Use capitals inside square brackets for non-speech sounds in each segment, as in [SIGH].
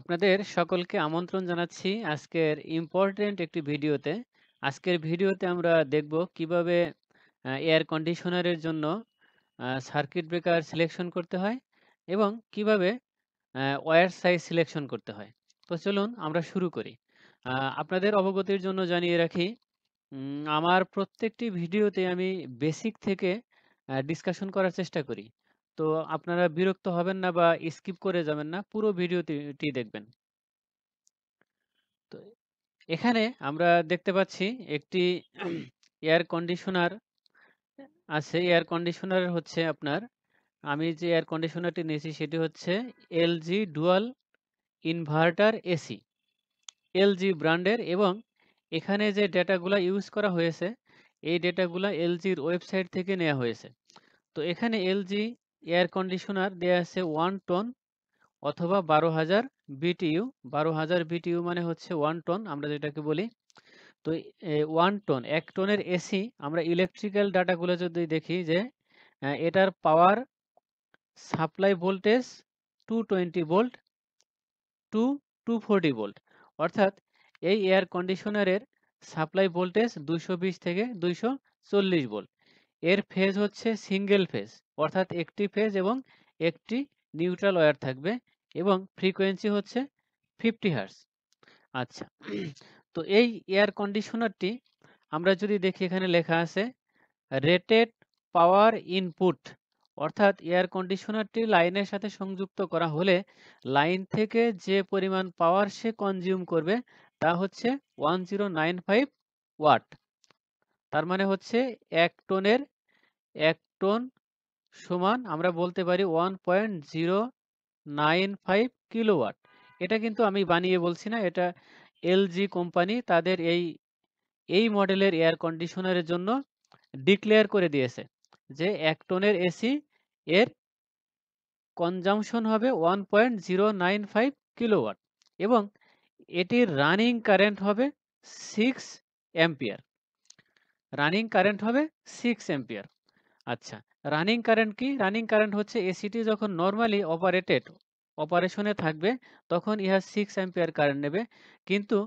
আপনাদের সকলকে আমন্ত্রণ জানাচ্ছি আজকের ইম্পর্টেন্ট একটি ভিডিওতে আজকের ভিডিওতে আমরা দেখব কিভাবে এয়ার কন্ডিশনারের জন্য সার্কিট ব্রেকার সিলেকশন করতে হয় এবং কিভাবে ওয়ার সাইজ সিলেকশন করতে হয় তো চলুন আমরা শুরু করি আপনাদের অবগতির জন্য জানিয়ে রাখি আমার প্রত্যেকটি ভিডিওতে আমি বেসিক থেকে ডিসকাশন করার চেষ্টা করি তো আপনারা বিরক্ত হবেন না বা স্কিপ করে যাবেন না পুরো ভিডিওটি দেখবেন তো এখানে আমরা দেখতে পাচ্ছি একটি এয়ার কন্ডিশনার আছে এয়ার কন্ডিশনার হচ্ছে আপনার আমি যে এয়ার কন্ডিশনারটি নিয়েছি সেটি হচ্ছে LG dual inverter AC LG ব্র্যান্ডের এবং এখানে যে ডেটাগুলো ইউজ করা হয়েছে এই ডেটাগুলো এলজির ওয়েবসাইট থেকে নেওয়া হয়েছে তো এখানে এলজি এয়ার কন্ডিশনার দেয়া আছে ওয়ান টন অথবা বারো হাজার বিটিইউ বারো হাজার বিটিইউ মানে হচ্ছে ওয়ান টন আমরা যেটাকে বলি তো ওয়ান টন এক টনের এসি আমরা ইলেকট্রিক্যাল ডাটাগুলো যদি দেখি যে এটার power supply voltage two twenty volt two two forty volt অর্থাৎ এই এয়ার কন্ডিশনারের সাপ্লাই ভোল্টেজ দুশো বিশ থেকে দুইশো চল্লিশ ভোল্ট এর ফেজ হচ্ছে সিঙ্গেল ফেজ অর্থাৎ একটি ফেজ এবং একটি নিউট্রাল ওয়্যার থাকবে এবং ফ্রিকোয়েন্সি হচ্ছে ফিফটি হার্স আচ্ছা তো এই এয়ার কন্ডিশনারটি আমরা যদি দেখি এখানে লেখা আছে রেটেড পাওয়ার ইনপুট অর্থাৎ এয়ার কন্ডিশনারটি লাইনের সাথে সংযুক্ত করা হলে লাইন থেকে যে পরিমাণ পাওয়ার সে কনজিউম করবে তা হচ্ছে one zero nine five watt তার মানে হচ্ছে এক টনের এক টন সমান আমরা বলতে পারি one point zero nine five kilowatt এটা কিন্তু আমি বানিয়ে বলছি না এটা এলজি কোম্পানি তাদের এই এই মডেলের এয়ার কন্ডিশনারের জন্য ডিক্লেয়ার করে দিয়েছে যে এক টনের এসি এর কনজামশন হবে one point zero nine five kilowatt এবং এটির রানিং কারেন্ট হবে সিক্স অ্যাম্পিয়ার রানিং কারেন্ট হবে সিক্স এম্পিয়ার আচ্ছা রানিং কারেন্ট কি রানিং কারেন্ট হচ্ছে এসিটি যখন নর্মালি অপারেটেড অপারেশনে থাকবে তখন ইহা সিক্স অ্যাম্পিয়ার কারেন্ট নেবে কিন্তু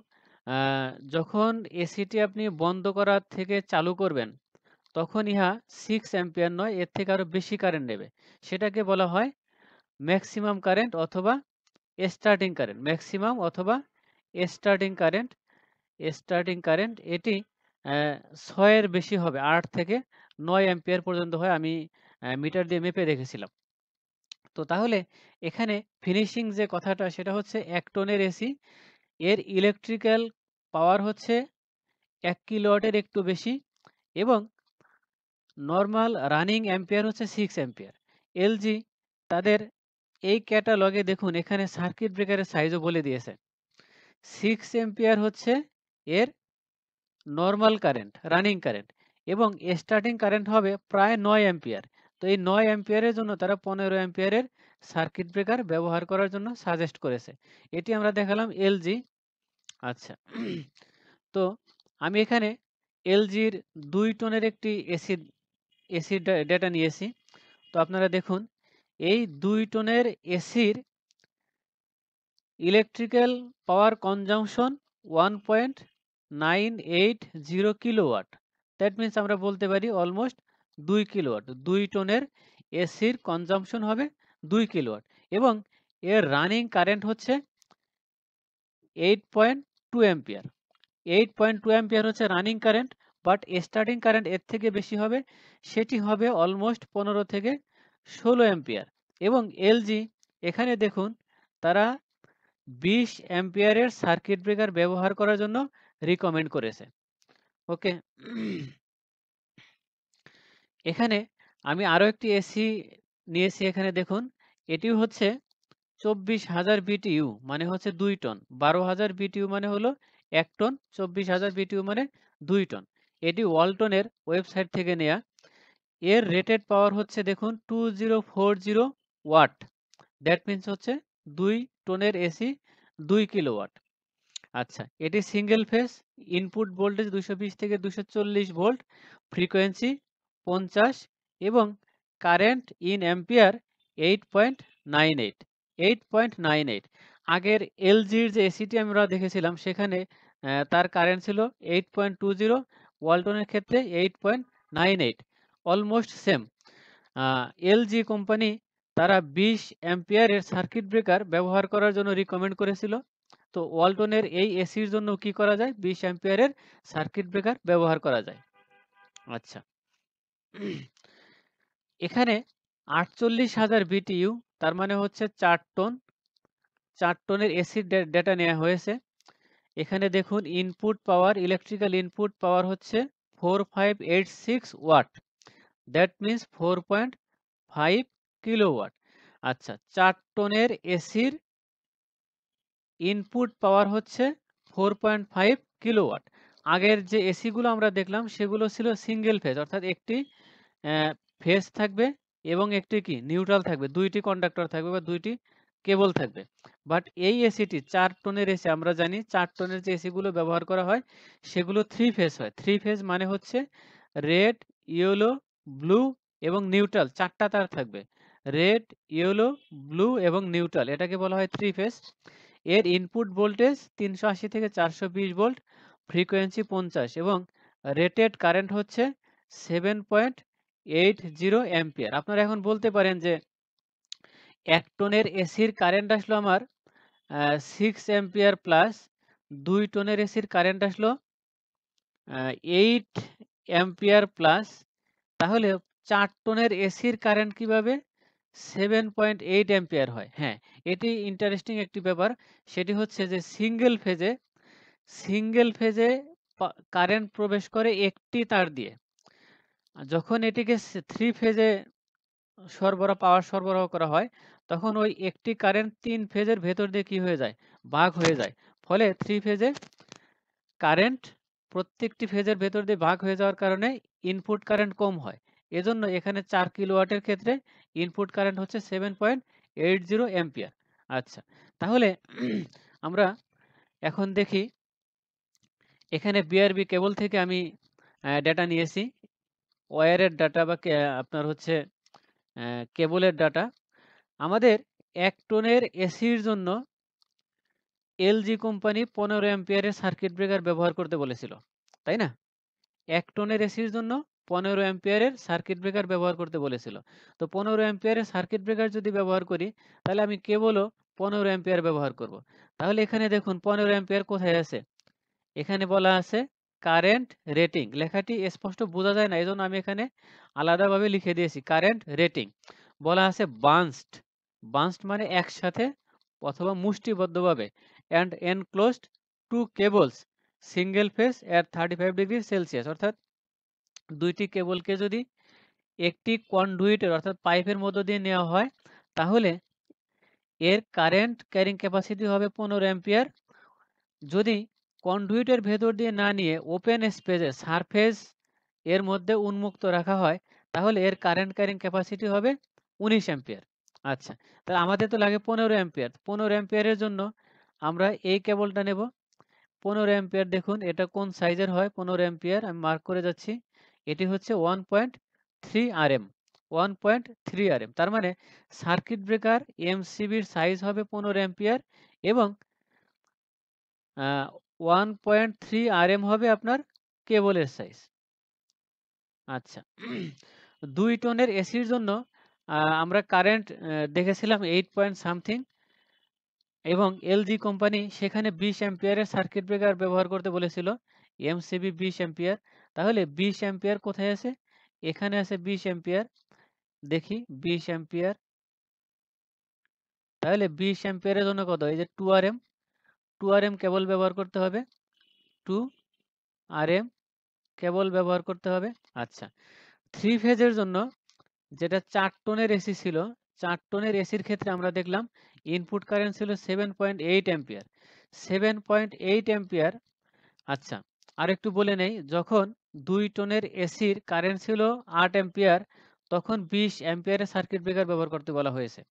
যখন এসিটি আপনি বন্ধ করার থেকে চালু করবেন তখন ইহা সিক্স অ্যাম্পিয়ার নয় এর থেকে আরও বেশি কারেন্ট নেবে সেটাকে বলা হয় ম্যাক্সিমাম কারেন্ট অথবা স্টার্টিং কারেন্ট ম্যাক্সিমাম অথবা স্টার্টিং কারেন্ট স্টার্টিং কারেন্ট এটি ছয়ের বেশি হবে আট থেকে নয় অ্যাম্পিয়ার পর্যন্ত হয় আমি মিটার দিয়ে মেপে দেখেছিলাম তো তাহলে এখানে ফিনিশিং যে কথাটা সেটা হচ্ছে এক টনের এসি এর ইলেকট্রিক্যাল পাওয়ার হচ্ছে এক কিলোওয়াটের একটু বেশি এবং নর্মাল রানিং অ্যাম্পিয়ার হচ্ছে সিক্স অ্যাম্পিয়ার এলজি তাদের এই ক্যাটালগে দেখুন এখানে সার্কিট ব্রেকারের সাইজও বলে দিয়েছে সিক্স অ্যাম্পিয়ার হচ্ছে এর নর্মাল কারেন্ট রানিং কারেন্ট এবং স্টার্টিং কারেন্ট হবে প্রায় নয় অ্যাম্পিয়ার তো এই নয় অ্যাম্পিয়ারের জন্য তারা পনেরো অ্যাম্পিয়ারের সার্কিট ব্রেকার ব্যবহার করার জন্য সাজেস্ট করেছে এটি আমরা দেখালাম এলজি আচ্ছা [CLEARS THROAT] তো আমি এখানে এলজির দুই টনের একটি এসি এসি ডেটা নিয়েছি তো আপনারা দেখুন এই দুই টনের এসির electrical power consumption one point 980 kilowatt that means আমরা বলতে পারি অলমোস্ট 2 কিলোওয়াট 2 টনের এসির কনজাম্পশন হবে 2 কিলোওয়াট এবং এর রানিং কারেন্ট হচ্ছে 8.2 point two ampere eight point two ampere হচ্ছে running current but starting current এর থেকে বেশি হবে সেটি হবে অলমোস্ট পনেরো থেকে ষোলো এম্পিয়ার এবং এলজি এখানে দেখুন তারা বিশ অ্যাম্পিয়ারের সার্কিট ব্রেকার ব্যবহার করার জন্য রিকমেন্ড করেছে ওকে এখানে আমি আরও একটি এসি নিয়েছি এখানে দেখুন এটিও হচ্ছে চব্বিশ হাজার বিটিইউ মানে হচ্ছে দুই টন বারো হাজার বিটিউ মানে হলো এক টন চব্বিশ হাজার বিটিইউ মানে দুই টন এটি ওয়ালটনের ওয়েবসাইট থেকে নেয়া এর রেটেড পাওয়ার হচ্ছে দেখুন two zero four zero watt that means হচ্ছে দুই টনের এসি দুই কিলো ওয়াট আচ্ছা এটি সিঙ্গেল ফেজ ইনপুট ভোল্টেজ দুশো থেকে দুশো ভোল্ট ফ্রিকোয়েন্সি পঞ্চাশ এবং current in ampere eight point nine eight eight point nine eight আগের এলজির যে এসিটি আমরা দেখেছিলাম সেখানে তার কারেন্ট ছিল এইট পয়েন্ট টু জিরো ওয়ালটনের ক্ষেত্রে eight point nine eight almost same LG company তারা বিশ অ্যাম্পিয়ারের সার্কিট ব্রেকার ব্যবহার করার জন্য রিকমেন্ড করেছিল তো ওয়ালটনের এই এসির জন্য কি করা যায় বিশ অ্যাম্পিয়ারের সার্কিট ব্রেকার ব্যবহার করা যায় আচ্ছা এখানে আটচল্লিশ হাজার বিটিইউ তার মানে হচ্ছে চার টন চার টনের এসির ডেটা নেওয়া হয়েছে এখানে দেখুন input power electrical input power হচ্ছে four five eight six watt that means four point five kilo watt আচ্ছা চার টনের এসির ইনপুট পাওয়ার হচ্ছে ফোর পয়েন্ট ফাইভ কিলোওয়াট আগের যে এসিগুলো আমরা দেখলাম সেগুলো ছিল সিঙ্গেল ফেজ অর্থাৎ একটি ফেজ থাকবে এবং একটি কি নিউট্রাল থাকবে দুইটি কন্ডাক্টর থাকবে বা দুইটি কেবল থাকবে বাট এই এসিটি চার টনের এসি আমরা জানি চার টনের যে এসিগুলো ব্যবহার করা হয় সেগুলো থ্রি ফেজ হয় থ্রি ফেজ মানে হচ্ছে রেড ইয়েলো ব্লু এবং নিউট্রাল চারটা তার থাকবে রেড ইয়েলো ব্লু এবং নিউট্রাল এটাকে বলা হয় থ্রি ফেজ এর ইনপুট ভোল্টেজ তিনশো আশি থেকে চারশো বিশ ভোল্ট ফ্রিকোয়েন্সি পঞ্চাশ এবং রেটেড কারেন্ট হচ্ছে seven point eight zero ampere আপনারা এখন বলতে পারেন যে এক টনের এসির কারেন্ট আসলো আমার সিক্স অ্যাম্পিয়ার প্লাস দুই টনের এসির কারেন্ট আসলো এইট অ্যাম্পিয়ার প্লাস তাহলে চার টনের এসির কারেন্ট কিভাবে সেভেন পয়েন্ট এইট অ্যাম্পিয়ার হয় হ্যাঁ এটি ইন্টারেস্টিং একটি ব্যাপার সেটি হচ্ছে যে সিঙ্গেল ফেজে সিঙ্গেল ফেজে কারেন্ট প্রবেশ করে একটি তার দিয়ে যখন এটিকে থ্রি ফেজে সরবরাহ পাওয়ার সরবরাহ করা হয় তখন ওই একটি কারেন্ট তিন ফেজের ভেতর দিয়ে কি হয়ে যায় ভাগ হয়ে যায় ফলে থ্রি ফেজে কারেন্ট প্রত্যেকটি ফেজের ভেতর দিয়ে ভাগ হয়ে যাওয়ার কারণে ইনপুট কারেন্ট কম হয় এজন্য এখানে চার কিলোওয়াটের ক্ষেত্রে ইনপুট কারেন্ট হচ্ছে seven point eight zero ampere আচ্ছা তাহলে [CLEARS THROAT] আমরা এখন দেখি এখানে বিআরবি কেবল থেকে আমি ডেটা নিয়েছি ওয়ারের ডাটা বা আপনার হচ্ছে কেবলের ডাটা আমাদের এক টনের এসির জন্য এলজি কোম্পানি পনেরো অ্যাম্পিয়ারের সার্কিট ব্রেকার ব্যবহার করতে বলেছিল তাই না এক টনের এসির জন্য পনেরো অ্যাম্পিয়ারের সার্কিট ব্রেকার ব্যবহার করতে বলেছিল তো পনেরো অ্যাম্পিয়ারের সার্কিট ব্রেকার যদি ব্যবহার করি তাহলে আমি কেবলও পনেরো অ্যাম্পিয়ার ব্যবহার করব। তাহলে এখানে দেখুন পনেরো অ্যাম্পিয়ার কোথায় আছে এখানে বলা আছে কারেন্ট রেটিং লেখাটি স্পষ্ট বোঝা যায় না এই জন্য আমি এখানে আলাদাভাবে লিখে দিয়েছি কারেন্ট রেটিং বলা আছে বান্সড বান্সড মানে একসাথে অথবা মুষ্টিবদ্ধভাবে and enclosed two cables single phase at thirty five degree Celsius অর্থাৎ দুইটি কেবলকে যদি একটি কন্ডুইটের অর্থাৎ পাইপের মধ্য দিয়ে নেওয়া হয় তাহলে এর কারেন্ট ক্যারিং ক্যাপাসিটি হবে পনেরো অ্যাম্পিয়ার যদি কন্ডুইটের ভেতর দিয়ে না নিয়ে ওপেন স্পেসে সারফেস এর মধ্যে উন্মুক্ত রাখা হয় তাহলে এর কারেন্ট ক্যারিং ক্যাপাসিটি হবে উনিশ অ্যাম্পিয়ার আচ্ছা তাহলে আমাদের তো লাগে পনেরো অ্যাম্পিয়ার পনেরো অ্যাম্পিয়ারের জন্য আমরা এই কেবলটা নেব পনেরো অ্যাম্পিয়ার দেখুন এটা কোন সাইজের হয় পনেরো অ্যাম্পিয়ার আমি মার্ক করে যাচ্ছি এটি হচ্ছে one point three R M one point three R M তার মানে সার্কিট ব্রেকার এম সিবির সাইজ হবে পনেরো এম্পিয়ার এবং one point three R M হবে আপনার কেবলের সাইজ আচ্ছা দুই টনের এসির জন্য আমরা কারেন্ট দেখেছিলাম এইট পয়েন্ট সামথিং এবং এলজি কোম্পানি সেখানে বিশ অ্যাম্পিয়ারের সার্কিট ব্রেকার ব্যবহার করতে বলেছিল এম সিবি বিশ অ্যাম্পিয়ার তাহলে বিশ অ্যাম্পিয়ার কোথায় আছে এখানে আছে বিশ অ্যাম্পিয়ার দেখি বিশ অ্যাম্পিয়ার তাহলে বিশ অ্যাম্পিয়ারের জন্য কত এই যে two R M two R M cable ব্যবহার করতে হবে টু আর এম কেবল ব্যবহার করতে হবে আচ্ছা থ্রি ফেজের জন্য যেটা চার টনের এসি ছিল চার টনের এসির ক্ষেত্রে আমরা দেখলাম ইনপুট কারেন্ট ছিল seven point eight ampere seven point eight ampere আচ্ছা আর একটু বলে নেই যখন দুই টনের এসির কারেন্ট ছিল আট অ্যাম্পিয়ার তখন বিশ অ্যাম্পিয়ারের সার্কিট ব্রেকার ব্যবহার করতে বলা হয়েছে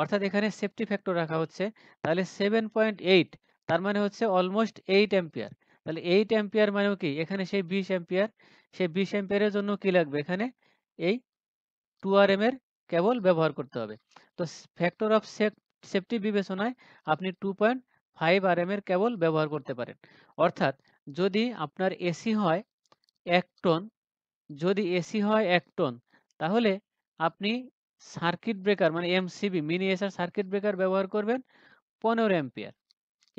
অর্থাৎ এখানে সেফটি ফ্যাক্টর রাখা হচ্ছে তাহলে সেভেন পয়েন্ট এইট তার মানে হচ্ছে অলমোস্ট এইট অ্যাম্পিয়ার তাহলে এইট অ্যাম্পিয়ার মানেও কি এখানে সেই বিশ অ্যাম্পিয়ার সেই বিশ অ্যাম্পিয়ারের জন্য কি লাগবে এখানে এই টু আর এম এর কেবল ব্যবহার করতে হবে তো ফ্যাক্টর অফ সেফটি বিবেচনায় আপনি two point five R M এর কেবল ব্যবহার করতে পারেন অর্থাৎ যদি আপনার এসি হয় এক টন যদি এসি হয় এক টন তাহলে আপনি সার্কিট ব্রেকার মানে এমসিবি মিনি এসার সার্কিট ব্রেকার ব্যবহার করবেন পনেরো অ্যাম্পিয়ার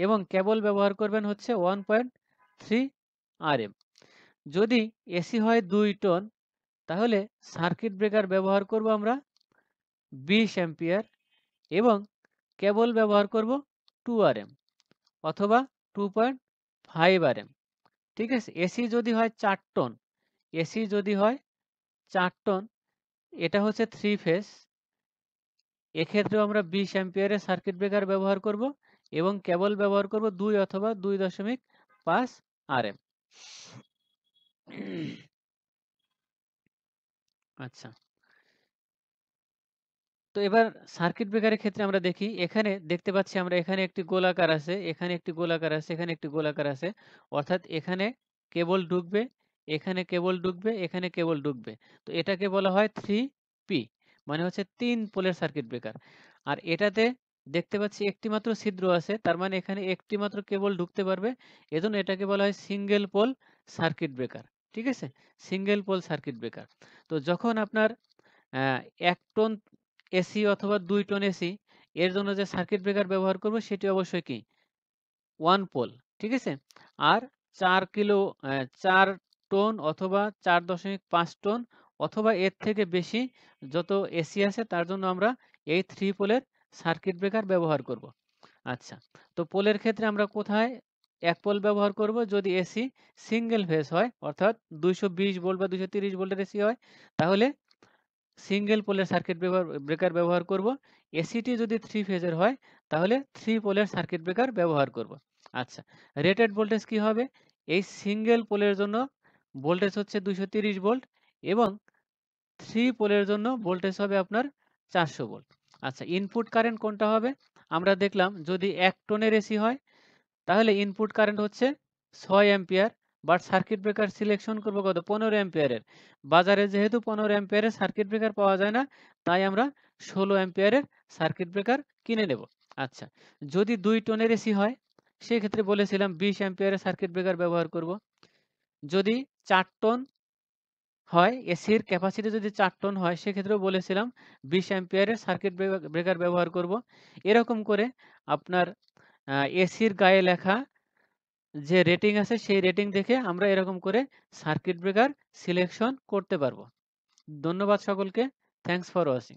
এবং কেবল ব্যবহার করবেন হচ্ছে one point three R M যদি এসি হয় দুই টন তাহলে সার্কিট ব্রেকার ব্যবহার করব আমরা বিশ অ্যাম্পিয়ার এবং কেবল ব্যবহার করব টু আর এম অথবা two point five R M ঠিক আছে এসি যদি হয় চার টন এসি যদি হয় চার টন এটা হচ্ছে থ্রি ফেস এক্ষেত্রেও আমরা বিশ অ্যাম্পিয়ারের সার্কিট ব্রেকার ব্যবহার করব এবং কেবল ব্যবহার করব দুই অথবা দুই দশমিক পাঁচ আর আচ্ছা তো এবার সার্কিট ব্রেকারের ক্ষেত্রে আমরা দেখি এখানে দেখতে পাচ্ছি আমরা এখানে একটি গোলাকার আছে এখানে একটি গোলাকার আছে এখানে একটি গোলাকার আছে অর্থাৎ এখানে কেবল ঢুকবে এখানে কেবল ঢুকবে এখানে কেবল ঢুকবে তো এটাকে বলা হয় থ্রি পি মানে হচ্ছে তিন পোলের সার্কিট ব্রেকার আর এটাতে দেখতে পাচ্ছি একটি মাত্র ছিদ্র আছে তার মানে এখানে একটি মাত্র কেবল ঢুকতে পারবে এজন্য এটাকে বলা হয় সিঙ্গেল পোল সার্কিট ব্রেকার ঠিক আছে সিঙ্গেল পোল সার্কিট ব্রেকার তো যখন আপনার এক টন এসি অথবা দুই টন এসি এর জন্য যে সার্কিট ব্রেকার ব্যবহার করব সেটি অবশ্যই কি ওয়ান পোল ঠিক আছে আর চার কিলো চার টন অথবা চার দশমিক পাঁচ টন অথবা এর থেকে বেশি যত এসি আছে তার জন্য আমরা এই থ্রি পোলের সার্কিট ব্রেকার ব্যবহার করব আচ্ছা তো পোলের ক্ষেত্রে আমরা কোথায় এক পোল ব্যবহার করব যদি এসি সিঙ্গেল ফেজ হয় অর্থাৎ দুইশো বিশ বোল্ট বা দুইশো তিরিশ বোল্টের এসি হয় তাহলে সিঙ্গেল পোলের সার্কিট ব্রেকার ব্যবহার করব এসিটি যদি থ্রি ফেজের হয় তাহলে থ্রি পোলের সার্কিট ব্রেকার ব্যবহার করব আচ্ছা রেটেড ভোল্টেজ কি হবে এই সিঙ্গেল পোলের জন্য ভোল্টেজ হচ্ছে দুশো ভোল্ট এবং থ্রি পোলের জন্য ভোল্টেজ হবে আপনার চারশো ভোল্ট আচ্ছা ইনপুট কারেন্ট কোনটা হবে আমরা দেখলাম যদি এক টনের এসি হয় তাহলে ইনপুট কারেন্ট হচ্ছে ছয় ampere but circuit breaker selection করবো কত পনেরো অ্যাম্পিয়ারের বাজারে যেহেতু পনেরো অ্যাম্পিয়ারের সার্কিট ব্রেকার পাওয়া যায় না তাই আমরা ষোলো অ্যাম্পিয়ারের সার্কিট ব্রেকার কিনে নেব আচ্ছা যদি দুই টনের এসি হয় সেক্ষেত্রে বলেছিলাম বিশ অ্যাম্পিয়ারের সার্কিট ব্রেকার ব্যবহার করব যদি চার টন হয় এসির ক্যাপাসিটি যদি চার টন হয় সেক্ষেত্রেও বলেছিলাম বিশ অ্যাম্পিয়ারের সার্কিট ব্রেকার ব্যবহার করব এরকম করে আপনার এসির গায়ে লেখা যে রেটিং আছে সেই রেটিং দেখে আমরা এরকম করে সার্কিট ব্রেকার সিলেকশন করতে পারবো ধন্যবাদ সকলকে থ্যাংকস ফর ওয়াচিং